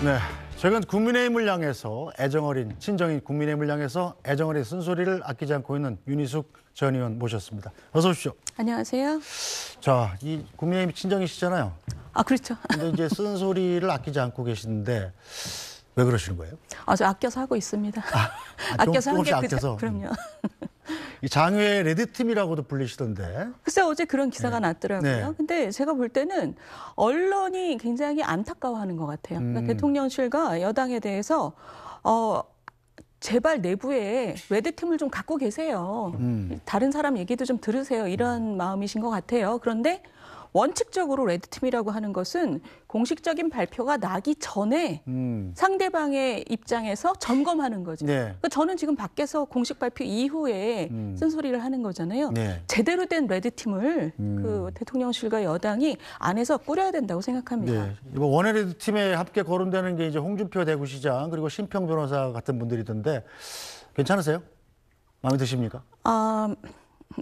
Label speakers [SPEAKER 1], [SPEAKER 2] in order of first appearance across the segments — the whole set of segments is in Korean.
[SPEAKER 1] 네. 최근 국민의힘을 향해서 애정어린, 친정인 국민의힘을 향해서 애정어린 쓴소리를 아끼지 않고 있는 윤희숙 전 의원 모셨습니다. 어서 오십시오.
[SPEAKER 2] 안녕하세요.
[SPEAKER 1] 자, 이 국민의힘 친정이시잖아요. 아, 그렇죠. 근데 이제 쓴소리를 아끼지 않고 계시는데 왜 그러시는 거예요?
[SPEAKER 2] 아, 저 아껴서 하고 있습니다. 아, 아 껴서 하게 아껴서. 그럼요. 음.
[SPEAKER 1] 이 장외 레드팀이라고도 불리시던데.
[SPEAKER 2] 글쎄 어제 그런 기사가 네. 났더라고요. 네. 근데 제가 볼 때는 언론이 굉장히 안타까워하는 것 같아요. 그러니까 음. 대통령실과 여당에 대해서 어. 제발 내부에 외대팀을 좀 갖고 계세요. 음. 다른 사람 얘기도 좀 들으세요. 이런 음. 마음이신 것 같아요. 그런데 원칙적으로 레드팀이라고 하는 것은 공식적인 발표가 나기 전에 음. 상대방의 입장에서 점검하는 거죠. 네. 그러니까 저는 지금 밖에서 공식 발표 이후에 음. 쓴소리를 하는 거잖아요. 네. 제대로 된 레드팀을 음. 그 대통령실과 여당이 안에서 꾸려야 된다고 생각합니다. 네.
[SPEAKER 1] 이번 원외레드팀에 함께 거론되는 게 이제 홍준표 대구시장 그리고 신평 변호사 같은 분들이던데 괜찮으세요? 마음에 드십니까?
[SPEAKER 2] 아,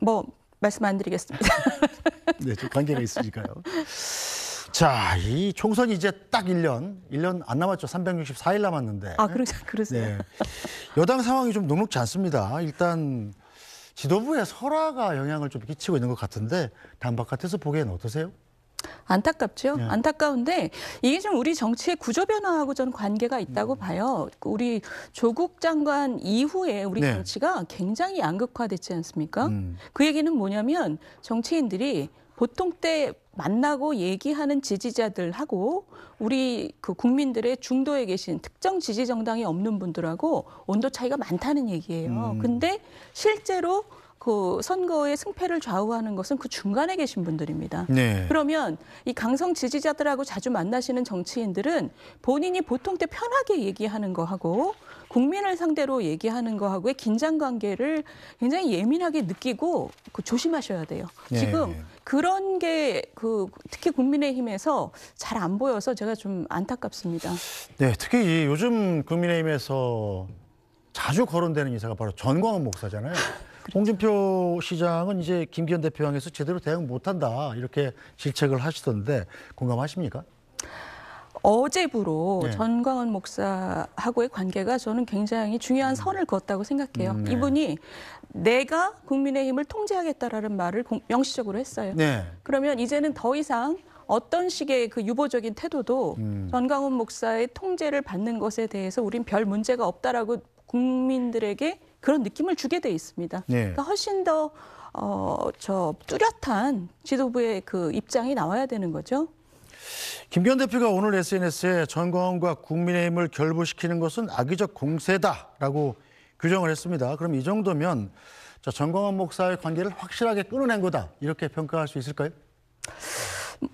[SPEAKER 2] 뭐 말씀 안 드리겠습니다.
[SPEAKER 1] 네, 좀 관계가 있으니까요. 자, 이 총선이 이제 딱 1년, 1년 안 남았죠. 364일 남았는데. 아, 그러, 그러세요? 네. 여당 상황이 좀 녹록지 않습니다. 일단 지도부의 설화가 영향을 좀 끼치고 있는 것 같은데, 당 바깥에서 보기에는 어떠세요?
[SPEAKER 2] 안타깝죠. 네. 안타까운데 이게 좀 우리 정치의 구조 변화하고 전 관계가 있다고 음. 봐요. 우리 조국 장관 이후에 우리 네. 정치가 굉장히 양극화됐지 않습니까? 음. 그 얘기는 뭐냐면 정치인들이 보통 때 만나고 얘기하는 지지자들하고 우리 그 국민들의 중도에 계신 특정 지지 정당이 없는 분들하고 온도 차이가 많다는 얘기예요. 음. 근데 실제로 그 선거의 승패를 좌우하는 것은 그 중간에 계신 분들입니다. 네. 그러면 이 강성 지지자들하고 자주 만나시는 정치인들은 본인이 보통 때 편하게 얘기하는 거하고 국민을 상대로 얘기하는 거하고의 긴장 관계를 굉장히 예민하게 느끼고 그 조심하셔야 돼요. 네. 지금 그런 게 그 특히 국민의힘에서 잘 안 보여서 제가 좀 안타깝습니다.
[SPEAKER 1] 네, 특히 요즘 국민의힘에서 자주 거론되는 인사가 바로 전광훈 목사잖아요. 그렇죠. 홍준표 시장은 이제 김기현 대표 향해서 제대로 대응 못한다 이렇게 질책을 하시던데 공감하십니까?
[SPEAKER 2] 어제부로 네. 전광훈 목사하고의 관계가 저는 굉장히 중요한 음. 선을 그었다고 생각해요. 음, 네. 이분이 내가 국민의힘을 통제하겠다라는 말을 명시적으로 했어요. 네. 그러면 이제는 더 이상 어떤 식의 그 유보적인 태도도 음. 전광훈 목사의 통제를 받는 것에 대해서 우린 별 문제가 없다라고 국민들에게 그런 느낌을 주게 돼 있습니다. 네. 그러니까 훨씬 더 어, 저 뚜렷한 지도부의 그 입장이 나와야 되는 거죠.
[SPEAKER 1] 김기현 대표가 오늘 SNS에 전광훈과 국민의힘을 결부시키는 것은 악의적 공세다라고 규정을 했습니다. 그럼 이 정도면 전광훈 목사의 관계를 확실하게 끊어낸 거다 이렇게 평가할 수 있을까요?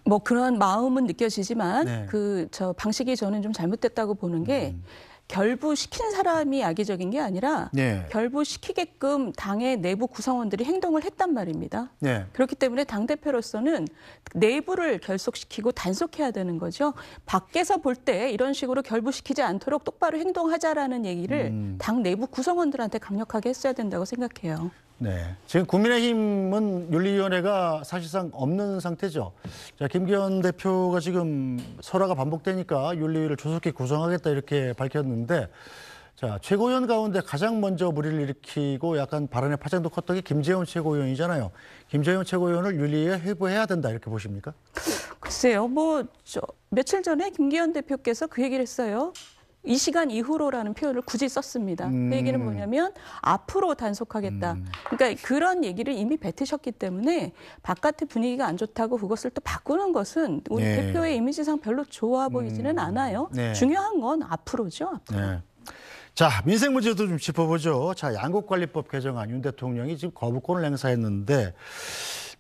[SPEAKER 2] 뭐 그런 마음은 느껴지지만 네. 그저 방식이 저는 좀 잘못됐다고 보는 게 음. 결부시킨 사람이 악의적인 게 아니라 네. 결부시키게끔 당의 내부 구성원들이 행동을 했단 말입니다. 네. 그렇기 때문에 당 대표로서는 내부를 결속시키고 단속해야 되는 거죠. 밖에서 볼 때 이런 식으로 결부시키지 않도록 똑바로 행동하자라는 얘기를 음. 당 내부 구성원들한테 강력하게 했어야 된다고 생각해요.
[SPEAKER 1] 네. 지금 국민의힘은 윤리위원회가 사실상 없는 상태죠. 자, 김기현 대표가 지금 설화가 반복되니까 윤리위를 조속히 구성하겠다 이렇게 밝혔는데 자, 최고위원 가운데 가장 먼저 무리를 일으키고 약간 발언의 파장도 컸던 게 김재원 최고위원이잖아요. 김재원 최고위원을 윤리위에
[SPEAKER 2] 회부해야 된다 이렇게 보십니까? 글쎄요. 뭐 저, 며칠 전에 김기현 대표께서 그 얘기를 했어요. 이 시간 이후로라는 표현을 굳이 썼습니다. 그 음. 그 얘기는 뭐냐면 앞으로 단속하겠다. 음. 그러니까 그런 얘기를 이미 뱉으셨기 때문에 바깥의 분위기가 안 좋다고 그것을 또 바꾸는 것은 우리 네. 대표의 이미지상 별로 좋아 보이지는 음. 않아요. 네. 중요한 건 앞으로죠.
[SPEAKER 1] 앞으로. 네. 자, 민생 문제도 좀 짚어보죠. 자, 양국관리법 개정안 윤 대통령이 지금 거부권을 행사했는데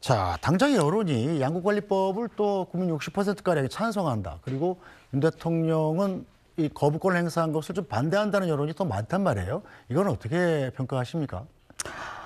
[SPEAKER 1] 자, 당장의 여론이 양국관리법을 또 국민 60%가량이 찬성한다. 그리고 윤 대통령은 이거부권 행사한 것을 좀 반대한다는 여론이 더 많단 말이에요. 이건 어떻게 평가하십니까?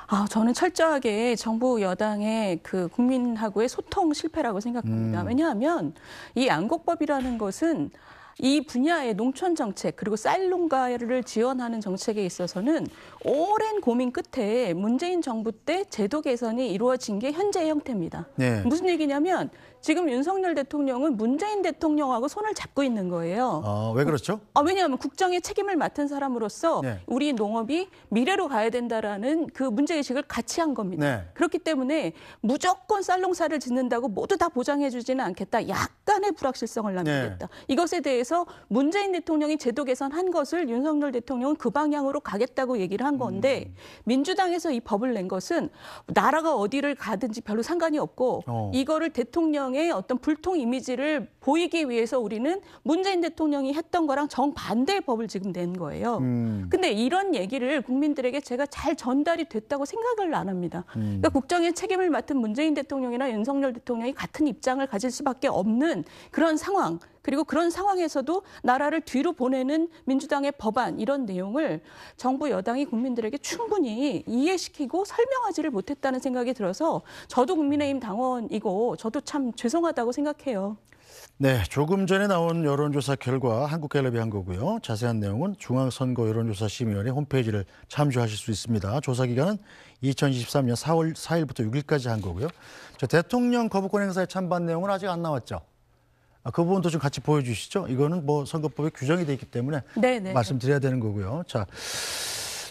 [SPEAKER 2] 아, 저는 철저하게 정부 여당의 그 국민하고의 소통 실패라고 생각합니다. 음. 왜냐하면 이 안곡법이라는 것은 이 분야의 농촌 정책 그리고 쌀 농가를 지원하는 정책에 있어서는 오랜 고민 끝에 문재인 정부 때 제도 개선이 이루어진 게 현재의 형태입니다. 네. 무슨 얘기냐면 지금 윤석열 대통령은 문재인 대통령하고 손을 잡고 있는 거예요.
[SPEAKER 1] 아, 왜 그렇죠?
[SPEAKER 2] 아, 왜냐하면 국정의 책임을 맡은 사람으로서 네. 우리 농업이 미래로 가야 된다라는 그 문제의식을 같이 한 겁니다. 네. 그렇기 때문에 무조건 쌀농사를 짓는다고 모두 다 보장해 주지는 않겠다. 약간의 불확실성을 네. 남기겠다. 이것에 대해 그래서 문재인 대통령이 제도 개선한 것을 윤석열 대통령은 그 방향으로 가겠다고 얘기를 한 건데 음. 민주당에서 이 법을 낸 것은 나라가 어디를 가든지 별로 상관이 없고 어. 이거를 대통령의 어떤 불통 이미지를 보이기 위해서 우리는 문재인 대통령이 했던 거랑 정반대의 법을 지금 낸 거예요. 음. 근데 이런 얘기를 국민들에게 제가 잘 전달이 됐다고 생각을 안 합니다. 음. 그러니까 국정의 책임을 맡은 문재인 대통령이나 윤석열 대통령이 같은 입장을 가질 수밖에 없는 그런 상황. 그리고 그런 상황에서도 나라를 뒤로 보내는 민주당의 법안 이런 내용을 정부 여당이 국민들에게 충분히 이해시키고 설명하지를 못했다는 생각이 들어서 저도 국민의힘 당원이고 저도 참 죄송하다고 생각해요.
[SPEAKER 1] 네, 조금 전에 나온 여론조사 결과 한국갤럽이 한 거고요. 자세한 내용은 중앙선거 여론조사 심의위원회 홈페이지를 참조하실 수 있습니다. 조사 기간은 2023년 4월 4일부터 6일까지 한 거고요. 저 대통령 거부권 행사에 찬반 내용은 아직 안 나왔죠. 아, 그 부분도 좀 같이 보여주시죠. 이거는 뭐 선거법에 규정이 돼 있기 때문에 네네. 네. 말씀드려야 되는 거고요. 자.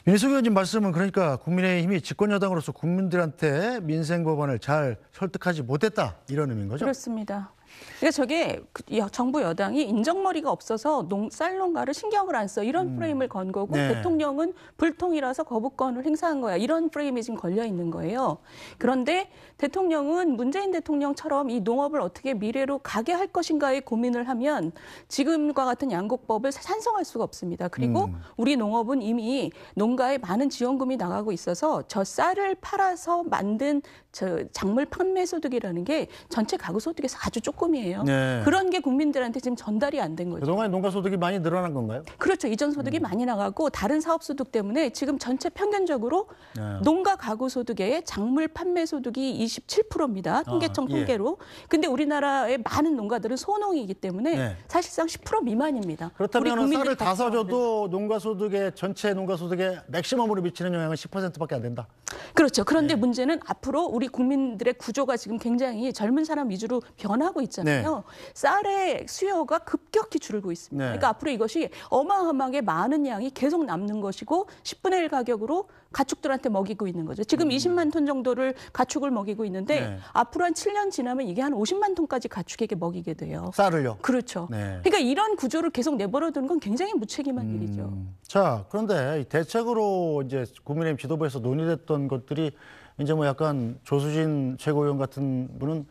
[SPEAKER 1] 민석 의원님 말씀은 그러니까 국민의힘이 집권여당으로서 국민들한테 민생 법안을 잘 설득하지 못했다 이런 의미인 거죠?
[SPEAKER 2] 그렇습니다. 그러니까 저게 그 정부 여당이 인정머리가 없어서 농, 쌀농가를 신경을 안 써. 이런 음. 프레임을 건 거고 네. 대통령은 불통이라서 거부권을 행사한 거야. 이런 프레임이 지금 걸려 있는 거예요. 그런데 대통령은 문재인 대통령처럼 이 농업을 어떻게 미래로 가게 할 것인가에 고민을 하면 지금과 같은 양곡법을 찬성할 수가 없습니다. 그리고 음. 우리 농업은 이미 농가에 많은 지원금이 나가고 있어서 저 쌀을 팔아서 만든 저 작물 판매 소득이라는 게 전체 가구 소득에서 아주 조금 조금이에요. 네. 그런 게 국민들한테 지금 전달이 안 된 거죠. 그동안 농가 소득이 많이 늘어난 건가요? 그렇죠. 이전 소득이 음. 많이 나가고 다른 사업 소득 때문에 지금 전체 평균적으로 네. 농가 가구 소득의 작물 판매 소득이 27%입니다. 아, 통계청 아, 통계로. 근데 우리나라의 많은 농가들은 소농이기 때문에 네. 사실상 10% 미만입니다. 그렇다면 쌀을 다 사줘도
[SPEAKER 1] 농가 소득의 전체 농가 소득의 맥시멈으로 미치는 영향은 10%밖에 안 된다.
[SPEAKER 2] 그렇죠. 그런데 네. 문제는 앞으로 우리 국민들의 구조가 지금 굉장히 젊은 사람 위주로 변하고 있죠. 있잖아요. 네. 쌀의 수요가 급격히 줄고 있습니다. 네. 그러니까 앞으로 이것이 어마어마하게 많은 양이 계속 남는 것이고 10분의 1 가격으로 가축들한테 먹이고 있는 거죠. 지금 음. 20만 톤 정도를 가축을 먹이고 있는데 네. 앞으로 한 7년 지나면 이게 한 50만 톤까지 가축에게 먹이게 돼요. 쌀을요? 그렇죠. 네. 그러니까 이런 구조를 계속 내버려두는 건 굉장히 무책임한 음. 일이죠.
[SPEAKER 1] 자, 그런데 대책으로 이제 국민의힘 지도부에서 논의됐던 것들이 이제 뭐 약간 조수진 최고위원 같은 분은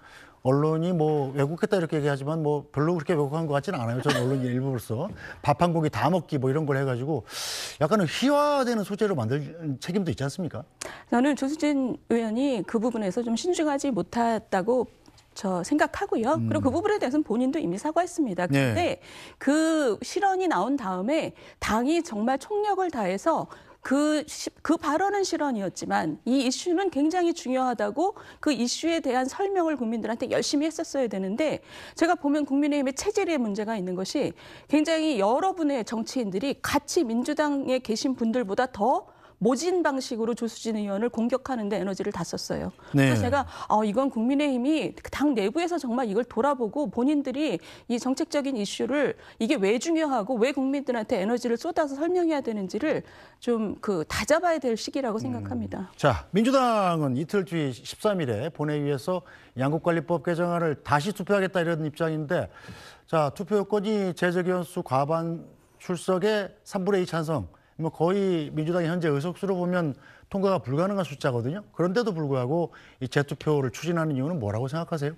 [SPEAKER 1] 언론이 뭐 왜곡했다 이렇게 얘기하지만 뭐 별로 그렇게 왜곡한 것 같지는 않아요. 저는 언론 일부로서 밥 한 고기 다 먹기 뭐 이런 걸 해가지고 약간은 희화되는 소재로 만들 책임도 있지 않습니까?
[SPEAKER 2] 저는 조수진 의원이 그 부분에서 좀 신중하지 못했다고 저 생각하고요. 음. 그리고 그 부분에 대해서는 본인도 이미 사과했습니다. 그런데 네. 그 실언이 나온 다음에 당이 정말 총력을 다해서 그, 그 발언은 실언이었지만 이 이슈는 굉장히 중요하다고 그 이슈에 대한 설명을 국민들한테 열심히 했었어야 되는데 제가 보면 국민의힘의 체질에 문제가 있는 것이 굉장히 여러분의 정치인들이 같이 민주당에 계신 분들보다 더 모진 방식으로 조수진 의원을 공격하는데 에너지를 다 썼어요. 네. 그래서 제가 어, 이건 국민의힘이 당 내부에서 정말 이걸 돌아보고 본인들이 이 정책적인 이슈를 이게 왜 중요하고 왜 국민들한테 에너지를 쏟아서 설명해야 되는지를 좀 그 다잡아야 될 시기라고 생각합니다. 음.
[SPEAKER 1] 자, 민주당은 이틀 뒤 13일에 본회의에서 양국관리법 개정안을 다시 투표하겠다 이런 입장인데 자, 투표 요건이 재적 의원수 과반 출석에 3분의 2 찬성 뭐 거의 민주당이 현재 의석수로 보면 통과가 불가능한 숫자거든요. 그런데도 불구하고 이 재투표를 추진하는 이유는 뭐라고 생각하세요?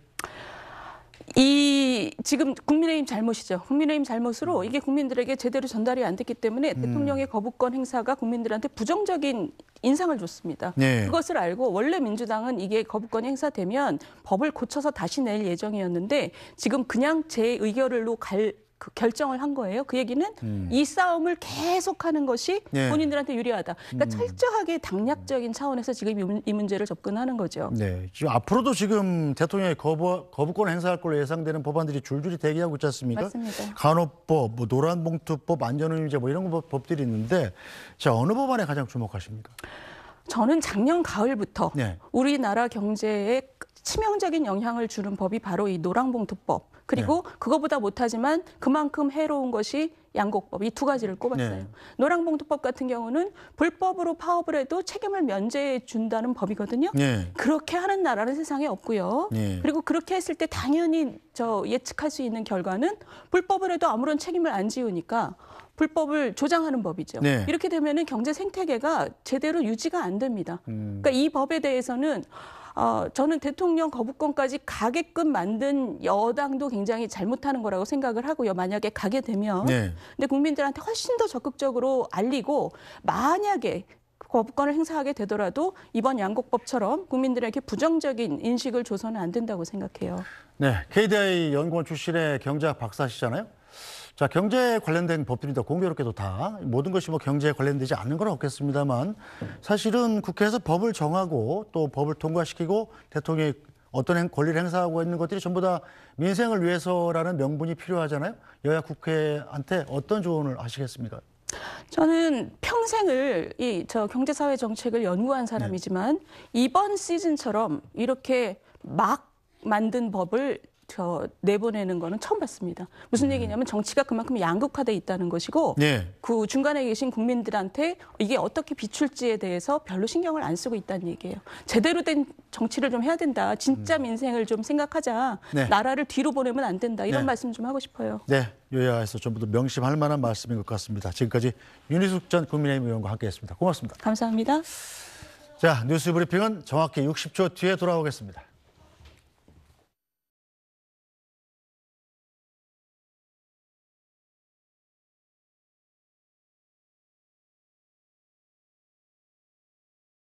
[SPEAKER 2] 이 지금 국민의힘 잘못이죠. 국민의힘 잘못으로 음. 이게 국민들에게 제대로 전달이 안 됐기 때문에 음. 대통령의 거부권 행사가 국민들한테 부정적인 인상을 줬습니다. 네. 그것을 알고 원래 민주당은 이게 거부권 행사되면 법을 고쳐서 다시 낼 예정이었는데 지금 그냥 제 의결로 을갈 그 결정을 한 거예요. 그 얘기는 음. 이 싸움을 계속하는 것이 네. 본인들한테 유리하다. 그러니까 음. 철저하게 당략적인 차원에서 지금 이 문제를 접근하는 거죠.
[SPEAKER 1] 네, 지금 앞으로도 지금 대통령이 거부, 거부권 행사할 걸로 예상되는 법안들이 줄줄이 대기하고 있지 않습니까? 맞습니다. 간호법, 뭐 노란봉투법, 안전운임제 뭐 이런 법, 법들이 있는데 자 어느 법안에 가장 주목하십니까?
[SPEAKER 2] 저는 작년 가을부터 네. 우리나라 경제에 치명적인 영향을 주는 법이 바로 이 노랑봉투법 그리고 네. 그거보다 못하지만 그만큼 해로운 것이 양곡법 이 두 가지를 꼽았어요. 네. 노랑봉투법 같은 경우는 불법으로 파업을 해도 책임을 면제해 준다는 법이거든요. 네. 그렇게 하는 나라는 세상에 없고요. 네. 그리고 그렇게 했을 때 당연히 저 예측할 수 있는 결과는 불법을 해도 아무런 책임을 안 지우니까 불법을 조장하는 법이죠. 네. 이렇게 되면은 경제 생태계가 제대로 유지가 안 됩니다. 음. 그러니까 이 법에 대해서는 어, 저는 대통령 거부권까지 가게끔 만든 여당도 굉장히 잘못하는 거라고 생각을 하고요. 만약에 가게 되면. 네. 근데 국민들한테 훨씬 더 적극적으로 알리고 만약에 거부권을 행사하게 되더라도 이번 양곡법처럼 국민들에게 부정적인 인식을 줘서는 안 된다고 생각해요.
[SPEAKER 1] 네, KDI 연구원 출신의 경제학 박사시잖아요. 자, 경제에 관련된 법들이다 공교롭게도 다 모든 것이 뭐 경제에 관련되지 않는건 없겠습니다만 사실은 국회에서 법을 정하고 또 법을 통과시키고 대통령이 어떤 권리를 행사하고 있는 것들이 전부 다 민생을 위해서라는 명분이 필요하잖아요. 여야 국회한테 어떤 조언을 하시겠습니까?
[SPEAKER 2] 저는 평생을 이 저 경제사회 정책을 연구한 네. 사람이지만 네. 이번 시즌처럼 이렇게 막 만든 법을 저 내보내는 거는 처음 봤습니다. 무슨 네. 얘기냐면 정치가 그만큼 양극화돼 있다는 것이고 네. 그 중간에 계신 국민들한테 이게 어떻게 비출지에 대해서 별로 신경을 안 쓰고 있다는 얘기예요. 제대로 된 정치를 좀 해야 된다. 진짜 음. 민생을 좀 생각하자. 네. 나라를 뒤로 보내면 안 된다. 이런 네. 말씀 좀 하고 싶어요.
[SPEAKER 1] 네. 요야에서 전부 다 명심할 만한 말씀인 것 같습니다. 지금까지 윤희숙 전 국민의힘 의원과 함께했습니다. 고맙습니다.
[SPEAKER 2] 감사합니다.
[SPEAKER 1] 자 뉴스 브리핑은 정확히 60초 뒤에 돌아오겠습니다.